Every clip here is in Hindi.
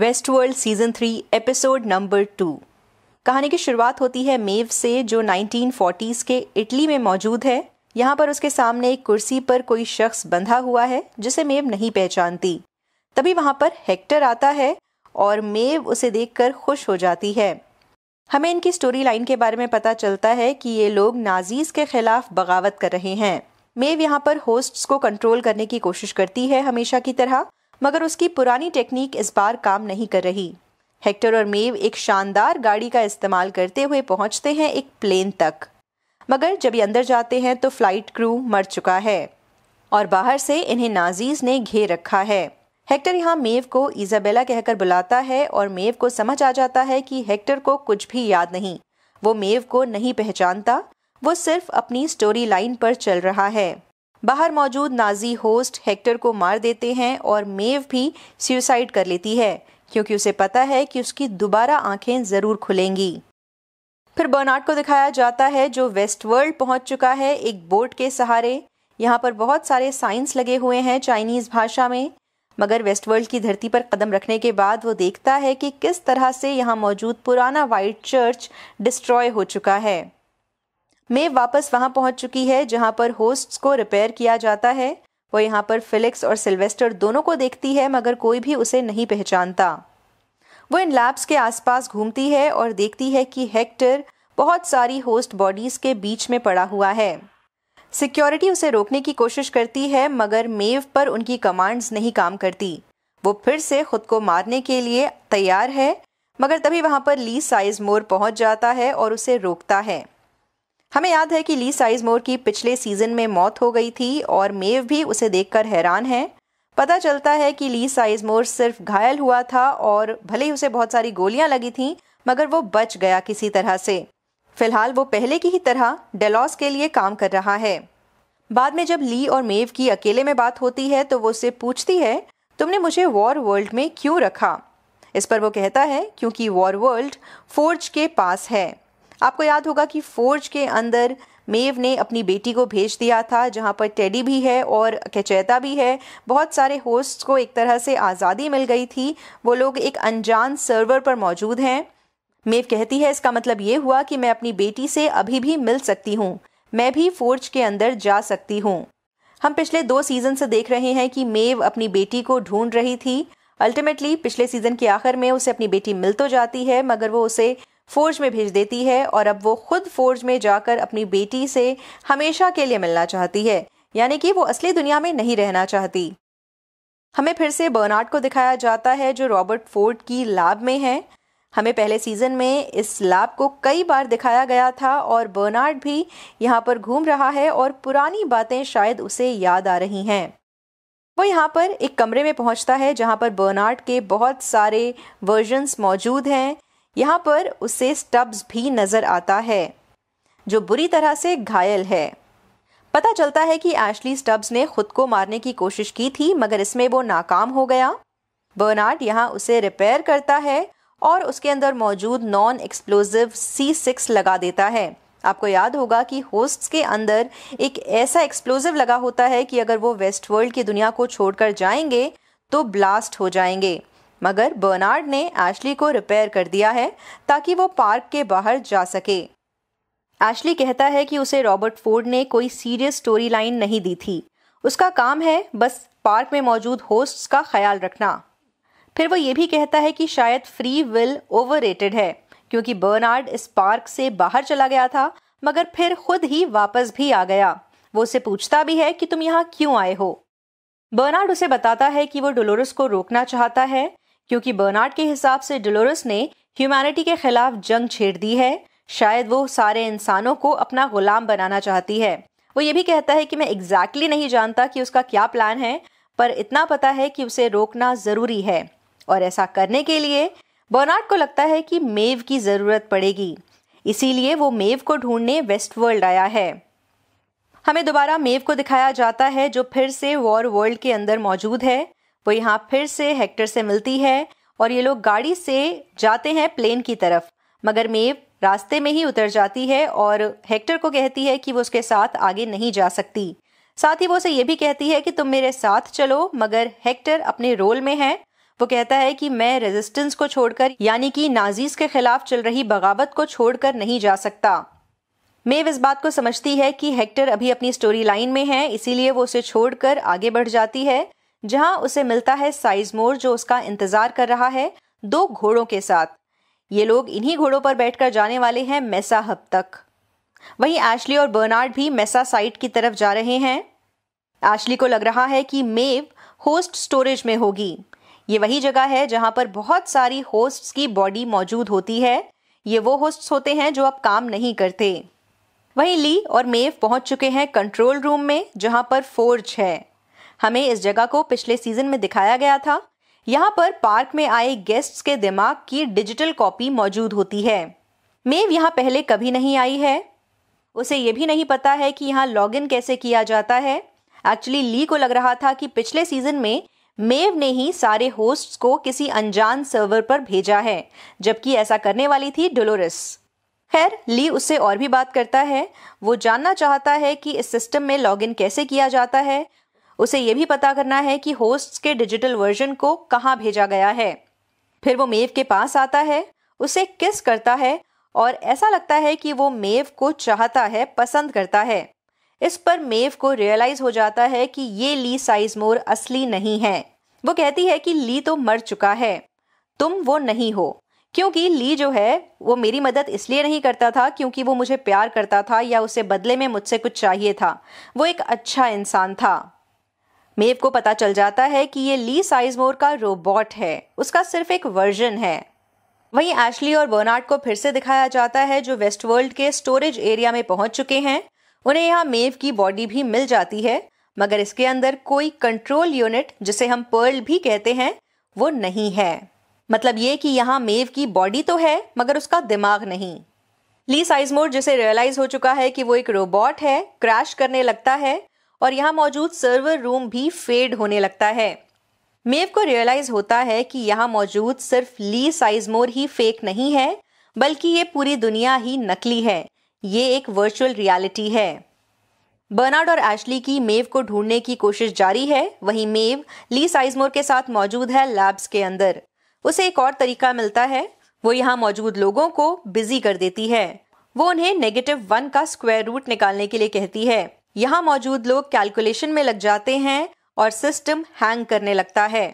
waste Westworld season three episode number two कहानी की शुरुआत होती है मेव से जो 1940s के इटली में मौजूद है यहाँ पर उसके सामने एक कुर्सी पर कोई शख्स बंधा हुआ है जिसे मेव नहीं पहचानती तभी वहां पर हेक्टर आता है और मेव उसे देखकर खुश हो जाती है हमें इनकी स्टोरी लाइन के बारे में पता चलता है कि ये लोग नाजीज़ के खिलाफ बगावत कर रहे हैं मेव यहाँ पर होस्ट्स को कंट्रोल करने की कोशिश करती है हमेशा की तरह मगर उसकी पुरानी टेक्निक इस बार काम नहीं कर रही हेक्टर और मेव एक शानदार गाड़ी का इस्तेमाल करते हुए पहुंचते हैं एक प्लेन तक मगर जब ये अंदर जाते हैं तो फ्लाइट क्रू मर चुका है और बाहर से इन्हें नाजीज ने घेर रखा है हेक्टर यहाँ मेव को इजाबेला कहकर बुलाता है और मेव को समझ आ जाता है कि हेक्टर को कुछ भी याद नहीं वो मेव को नहीं पहचानता वो सिर्फ अपनी स्टोरी लाइन पर चल रहा है बाहर मौजूद नाजी होस्ट हेक्टर को मार देते हैं और मेव भी सुसाइड कर लेती है क्योंकि उसे पता है कि उसकी दोबारा आंखें ज़रूर खुलेंगी फिर बर्नार्ड को दिखाया जाता है जो वेस्ट वर्ल्ड पहुंच चुका है एक बोट के सहारे यहाँ पर बहुत सारे साइंस लगे हुए हैं चाइनीज़ भाषा में मगर वेस्ट वर्ल्ड की धरती पर कदम रखने के बाद वो देखता है कि किस तरह से यहाँ मौजूद पुराना वाइट चर्च डिस्ट्रॉय हो चुका है मे वापस वहां पहुंच चुकी है जहां पर होस्ट्स को रिपेयर किया जाता है वो यहाँ पर फिलिक्स और सिल्वेस्टर दोनों को देखती है मगर कोई भी उसे नहीं पहचानता वो इन लैब्स के आसपास घूमती है और देखती है कि हेक्टर बहुत सारी होस्ट बॉडीज के बीच में पड़ा हुआ है सिक्योरिटी उसे रोकने की कोशिश करती है मगर मेव पर उनकी कमांड्स नहीं काम करती वो फिर से खुद को मारने के लिए तैयार है मगर तभी वहाँ पर ली साइज मोर पहुँच जाता है और उसे रोकता है हमें याद है कि ली साइज मोर की पिछले सीजन में मौत हो गई थी और मेव भी उसे देखकर हैरान है पता चलता है कि ली साइज मोर सिर्फ घायल हुआ था और भले ही उसे बहुत सारी गोलियां लगी थीं मगर वो बच गया किसी तरह से फिलहाल वो पहले की ही तरह डेलॉस के लिए काम कर रहा है बाद में जब ली और मेव की अकेले में बात होती है तो वो उसे पूछती है तुमने मुझे वॉर वर्ल्ड में क्यों रखा इस पर वो कहता है क्योंकि वॉर वर्ल्ड फोर्ज के पास है आपको याद होगा कि फोर्ज के अंदर मेव ने अपनी बेटी को भेज दिया था जहाँ पर टेडी भी है और कचैता भी है बहुत सारे होस्ट को एक तरह से आज़ादी मिल गई थी वो लोग एक अनजान सर्वर पर मौजूद हैं मेव कहती है इसका मतलब ये हुआ कि मैं अपनी बेटी से अभी भी मिल सकती हूँ मैं भी फोर्ज के अंदर जा सकती हूँ हम पिछले दो सीज़न से देख रहे हैं कि मेव अपनी बेटी को ढूंढ रही थी अल्टीमेटली पिछले सीज़न के आखिर में उसे अपनी बेटी मिल तो जाती है मगर वो उसे फ़ौज में भेज देती है और अब वो खुद फ़ौज में जाकर अपनी बेटी से हमेशा के लिए मिलना चाहती है यानी कि वो असली दुनिया में नहीं रहना चाहती हमें फिर से बर्नार्ड को दिखाया जाता है जो रॉबर्ट फोर्ड की लैब में है हमें पहले सीज़न में इस लैब को कई बार दिखाया गया था और बर्नार्ड भी यहाँ पर घूम रहा है और पुरानी बातें शायद उसे याद आ रही हैं वो यहाँ पर एक कमरे में पहुँचता है जहाँ पर बर्नार्ड के बहुत सारे वर्जन्स मौजूद हैं यहाँ पर उसे स्टब्स भी नज़र आता है जो बुरी तरह से घायल है पता चलता है कि एशली स्टब्स ने खुद को मारने की कोशिश की थी मगर इसमें वो नाकाम हो गया बर्नार्ड यहाँ उसे रिपेयर करता है और उसके अंदर मौजूद नॉन एक्सप्लोजिव सी सिक्स लगा देता है आपको याद होगा कि होस्ट्स के अंदर एक ऐसा एक्सप्लोजिव लगा होता है कि अगर वो वेस्ट वर्ल्ड की दुनिया को छोड़कर जाएंगे तो ब्लास्ट हो जाएंगे मगर बर्नार्ड ने एशली को रिपेयर कर दिया है ताकि वो पार्क के बाहर जा सके एशली कहता है कि उसे रॉबर्ट फोर्ड ने कोई सीरियस स्टोरी लाइन नहीं दी थी उसका काम है बस पार्क में मौजूद होस्ट्स का ख्याल रखना फिर वो ये भी कहता है कि शायद फ्री विल ओवर है क्योंकि बर्नार्ड इस पार्क से बाहर चला गया था मगर फिर खुद ही वापस भी आ गया वो उसे पूछता भी है कि तुम यहाँ क्यों आए हो बर्नार्ड उसे बताता है कि वो डोलोरस को रोकना चाहता है क्योंकि बर्नार्ड के हिसाब से डिलोरस ने ह्यूमैनिटी के खिलाफ जंग छेड़ दी है शायद वो सारे इंसानों को अपना गुलाम बनाना चाहती है वो ये भी कहता है कि मैं एग्जैक्टली exactly नहीं जानता कि उसका क्या प्लान है पर इतना पता है कि उसे रोकना ज़रूरी है और ऐसा करने के लिए बर्नार्ड को लगता है कि मेव की ज़रूरत पड़ेगी इसीलिए वो मेव को ढूंढने वेस्ट वर्ल्ड आया है हमें दोबारा मेव को दिखाया जाता है जो फिर से वॉर वर्ल्ड के अंदर मौजूद है वो यहाँ फिर से हेक्टर से मिलती है और ये लोग गाड़ी से जाते हैं प्लेन की तरफ मगर मेव रास्ते में ही उतर जाती है और हेक्टर को कहती है कि वो उसके साथ आगे नहीं जा सकती साथ ही वो उसे ये भी कहती है कि तुम मेरे साथ चलो मगर हेक्टर अपने रोल में है वो कहता है कि मैं रेजिस्टेंस को छोड़कर यानी कि नाजीज के खिलाफ चल रही बगावत को छोड़कर नहीं जा सकता मेव इस बात को समझती है कि हेक्टर अभी अपनी स्टोरी लाइन में है इसीलिए वो उसे छोड़कर आगे बढ़ जाती है जहां उसे मिलता है साइज मोर जो उसका इंतजार कर रहा है दो घोड़ों के साथ ये लोग इन्हीं घोड़ों पर बैठकर जाने वाले हैं मैसा हब तक वहीं एशली और बर्नार्ड भी मैसा साइट की तरफ जा रहे हैं एशली को लग रहा है कि मेव होस्ट स्टोरेज में होगी ये वही जगह है जहां पर बहुत सारी होस्ट्स की बॉडी मौजूद होती है ये वो होस्ट्स होते हैं जो अब काम नहीं करते वहीं ली और मेव पहुंच चुके हैं कंट्रोल रूम में जहां पर फोर्ज है हमें इस जगह को पिछले सीजन में दिखाया गया था यहाँ पर पार्क में आए गेस्ट्स के दिमाग की डिजिटल कॉपी मौजूद होती है मेव यहाँ पहले कभी नहीं आई है उसे ये भी नहीं पता है कि यहाँ लॉग कैसे किया जाता है एक्चुअली ली को लग रहा था कि पिछले सीजन में मेव ने ही सारे होस्ट्स को किसी अनजान सर्वर पर भेजा है जबकि ऐसा करने वाली थी डोलोरिस खैर ली उससे और भी बात करता है वो जानना चाहता है कि इस सिस्टम में लॉगिन कैसे किया जाता है उसे यह भी पता करना है कि होस्ट्स के डिजिटल वर्जन को कहाँ भेजा गया है फिर वो मेव के पास आता है उसे किस करता है और ऐसा लगता है कि वो मेव को चाहता है पसंद करता है इस पर मेव को रियलाइज हो जाता है कि ये ली साइज मोर असली नहीं है वो कहती है कि ली तो मर चुका है तुम वो नहीं हो क्योंकि ली जो है वो मेरी मदद इसलिए नहीं करता था क्योंकि वो मुझे प्यार करता था या उसे बदले में मुझसे कुछ चाहिए था वो एक अच्छा इंसान था मेव को पता चल जाता है कि ये ली साइजमोर का रोबोट है उसका सिर्फ एक वर्जन है वहीं एशली और बर्नार्ड को फिर से दिखाया जाता है जो वेस्ट वर्ल्ड के स्टोरेज एरिया में पहुंच चुके हैं उन्हें यहाँ मेव की बॉडी भी मिल जाती है मगर इसके अंदर कोई कंट्रोल यूनिट जिसे हम पर्ल भी कहते हैं वो नहीं है मतलब ये कि यहाँ मेव की बॉडी तो है मगर उसका दिमाग नहीं ली साइजमोर जिसे रियलाइज हो चुका है कि वो एक रोबोट है क्रैश करने लगता है और यहाँ मौजूद सर्वर रूम भी फेड होने लगता है मेव को रियलाइज होता है कि यहाँ मौजूद सिर्फ ली साइजमोर ही फेक नहीं है बल्कि ये पूरी दुनिया ही नकली है ये एक वर्चुअल रियलिटी है बर्नार्ड और एशली की मेव को ढूंढने की कोशिश जारी है वहीं मेव ली साइजमोर के साथ मौजूद है लैब्स के अंदर उसे एक और तरीका मिलता है वो यहाँ मौजूद लोगों को बिजी कर देती है वो उन्हें नेगेटिव वन का स्क्वायर रूट निकालने के लिए कहती है यहाँ मौजूद लोग कैलकुलेशन में लग जाते हैं और सिस्टम हैंग करने लगता है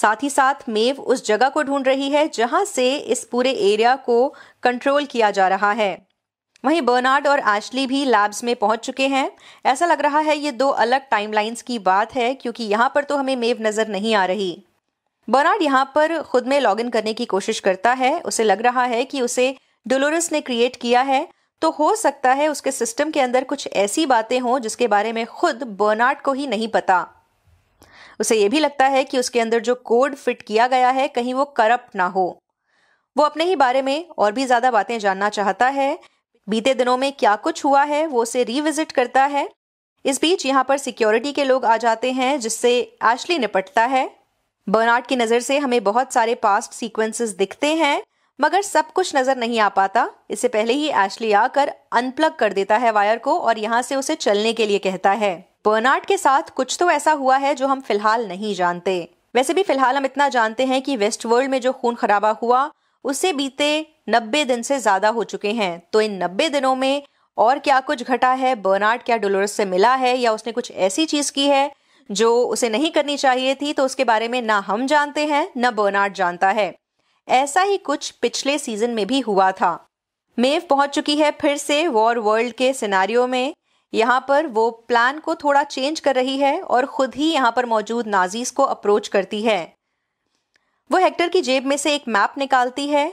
साथ ही साथ मेव उस जगह को ढूंढ रही है जहां से इस पूरे एरिया को कंट्रोल किया जा रहा है वहीं बर्नार्ड और एशली भी लैब्स में पहुंच चुके हैं ऐसा लग रहा है ये दो अलग टाइमलाइंस की बात है क्योंकि यहाँ पर तो हमें मेव नज़र नहीं आ रही बर्नार्ड यहां पर खुद में लॉगिन करने की कोशिश करता है उसे लग रहा है कि उसे डोलोरस ने क्रिएट किया है तो हो सकता है उसके सिस्टम के अंदर कुछ ऐसी बातें हों जिसके बारे में खुद बर्नार्ड को ही नहीं पता उसे यह भी लगता है कि उसके अंदर जो कोड फिट किया गया है कहीं वो करप्ट ना हो वो अपने ही बारे में और भी ज़्यादा बातें जानना चाहता है बीते दिनों में क्या कुछ हुआ है वो उसे रिविजिट करता है इस बीच यहाँ पर सिक्योरिटी के लोग आ जाते हैं जिससे एशली निपटता है बर्नार्ड की नज़र से हमें बहुत सारे पास्ट सीक्वेंसेस दिखते हैं मगर सब कुछ नजर नहीं आ पाता इससे पहले ही एशली आकर अनप्लग कर देता है वायर को और यहाँ से उसे चलने के लिए कहता है बर्नार्ड के साथ कुछ तो ऐसा हुआ है जो हम फिलहाल नहीं जानते वैसे भी फिलहाल हम इतना जानते हैं कि वेस्ट वर्ल्ड में जो खून खराबा हुआ उससे बीते नब्बे दिन से ज्यादा हो चुके हैं तो इन नब्बे दिनों में और क्या कुछ घटा है बर्नार्ड क्या डोलोरस से मिला है या उसने कुछ ऐसी चीज की है जो उसे नहीं करनी चाहिए थी तो उसके बारे में ना हम जानते हैं ना बर्नार्ड जानता है ऐसा ही कुछ पिछले सीजन में भी हुआ था मेव पहुंच चुकी है फिर से वॉर वर्ल्ड के सिनारियो में यहाँ पर वो प्लान को थोड़ा चेंज कर रही है और खुद ही यहाँ पर मौजूद नाजीज को अप्रोच करती है वो हेक्टर की जेब में से एक मैप निकालती है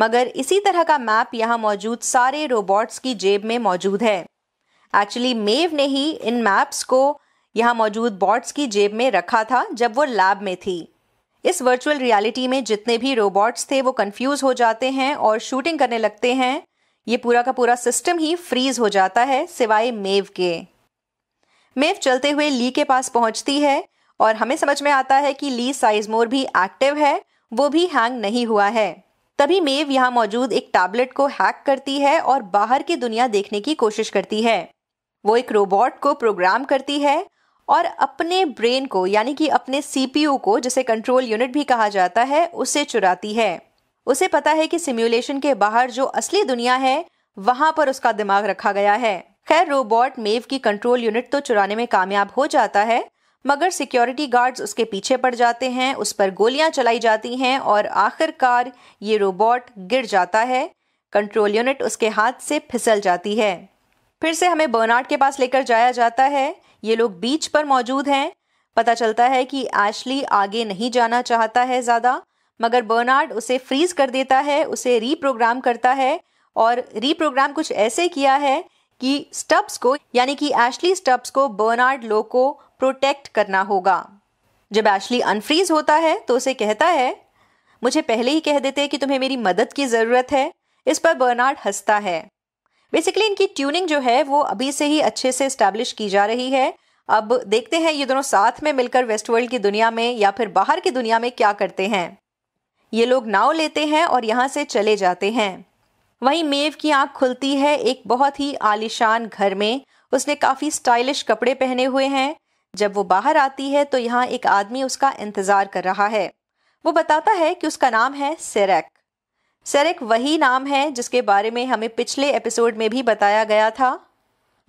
मगर इसी तरह का मैप यहाँ मौजूद सारे रोबोट्स की जेब में मौजूद है एक्चुअली मेव ने ही इन मैप्स को यहाँ मौजूद बॉट्स की जेब में रखा था जब वो लैब में थी इस वर्चुअल रियलिटी में जितने भी रोबोट्स थे वो कंफ्यूज हो जाते हैं और शूटिंग करने लगते हैं ये पूरा का पूरा सिस्टम ही फ्रीज हो जाता है सिवाय मेव के मेव चलते हुए ली के पास पहुंचती है और हमें समझ में आता है कि ली साइज मोर भी एक्टिव है वो भी हैंग नहीं हुआ है तभी मेव यहाँ मौजूद एक टैबलेट को हैक करती है और बाहर की दुनिया देखने की कोशिश करती है वो एक रोबोट को प्रोग्राम करती है और अपने ब्रेन को यानी कि अपने सीपीयू को जिसे कंट्रोल यूनिट भी कहा जाता है उसे चुराती है उसे पता है कि सिमुलेशन के बाहर जो असली दुनिया है वहां पर उसका दिमाग रखा गया है खैर रोबोट मेव की कंट्रोल यूनिट तो चुराने में कामयाब हो जाता है मगर सिक्योरिटी गार्ड्स उसके पीछे पड़ जाते हैं उस पर गोलियां चलाई जाती हैं और आखिरकार ये रोबोट गिर जाता है कंट्रोल यूनिट उसके हाथ से फिसल जाती है फिर से हमें बर्नार्ड के पास लेकर जाया जाता है ये लोग बीच पर मौजूद हैं पता चलता है कि एशली आगे नहीं जाना चाहता है ज़्यादा मगर बर्नार्ड उसे फ्रीज कर देता है उसे रीप्रोग्राम करता है और रीप्रोग्राम कुछ ऐसे किया है कि स्टब्स को यानी कि एशली स्टब्स को बर्नार्ड लो को प्रोटेक्ट करना होगा जब एशली अनफ्रीज होता है तो उसे कहता है मुझे पहले ही कह देते कि तुम्हें मेरी मदद की ज़रूरत है इस पर बर्नार्ड हंसता है बेसिकली इनकी ट्यूनिंग जो है वो अभी से ही अच्छे से स्टैब्लिश की जा रही है अब देखते हैं ये दोनों साथ में मिलकर वेस्ट वर्ल्ड की दुनिया में या फिर बाहर की दुनिया में क्या करते हैं ये लोग नाव लेते हैं और यहाँ से चले जाते हैं वहीं मेव की आंख खुलती है एक बहुत ही आलिशान घर में उसने काफ़ी स्टाइलिश कपड़े पहने हुए हैं जब वो बाहर आती है तो यहाँ एक आदमी उसका इंतज़ार कर रहा है वो बताता है कि उसका नाम है सेरेक सेरेक वही नाम है जिसके बारे में हमें पिछले एपिसोड में भी बताया गया था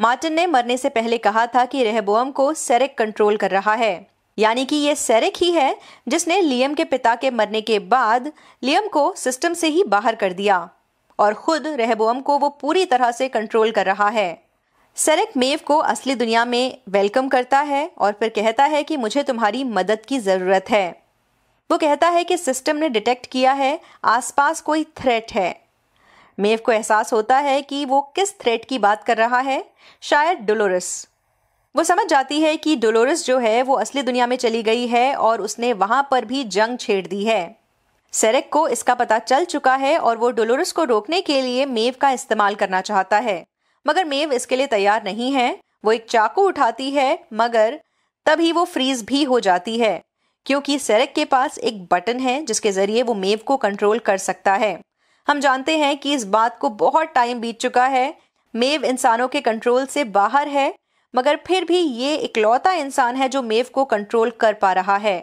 मार्टिन ने मरने से पहले कहा था कि रहबोम को सेरेक कंट्रोल कर रहा है यानी कि ये सेरेक ही है जिसने लियम के पिता के मरने के बाद लियम को सिस्टम से ही बाहर कर दिया और खुद रहबोम को वो पूरी तरह से कंट्रोल कर रहा है सेरेक मेव को असली दुनिया में वेलकम करता है और फिर कहता है कि मुझे तुम्हारी मदद की ज़रूरत है वो कहता है कि सिस्टम ने डिटेक्ट किया है आसपास कोई थ्रेट है मेव को एहसास होता है कि वो किस थ्रेट की बात कर रहा है शायद डोलोरस वो समझ जाती है कि डोलोरस जो है वो असली दुनिया में चली गई है और उसने वहां पर भी जंग छेड़ दी है सेरेक को इसका पता चल चुका है और वो डोलोरस को रोकने के लिए मेव का इस्तेमाल करना चाहता है मगर मेव इसके लिए तैयार नहीं है वो एक चाकू उठाती है मगर तभी वो फ्रीज भी हो जाती है क्योंकि सेरेक के पास एक बटन है जिसके ज़रिए वो मेव को कंट्रोल कर सकता है हम जानते हैं कि इस बात को बहुत टाइम बीत चुका है मेव इंसानों के कंट्रोल से बाहर है मगर फिर भी ये इकलौता इंसान है जो मेव को कंट्रोल कर पा रहा है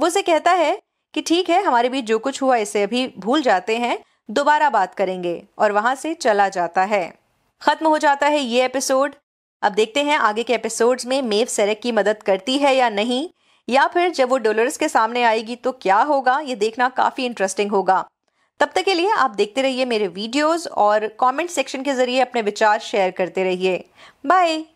वो उसे कहता है कि ठीक है हमारे बीच जो कुछ हुआ इसे अभी भूल जाते हैं दोबारा बात करेंगे और वहां से चला जाता है ख़त्म हो जाता है ये एपिसोड अब देखते हैं आगे के एपिसोड्स में मेव सेरेक की मदद करती है या नहीं या फिर जब वो डॉलर्स के सामने आएगी तो क्या होगा ये देखना काफ़ी इंटरेस्टिंग होगा तब तक के लिए आप देखते रहिए मेरे वीडियोस और कमेंट सेक्शन के ज़रिए अपने विचार शेयर करते रहिए बाय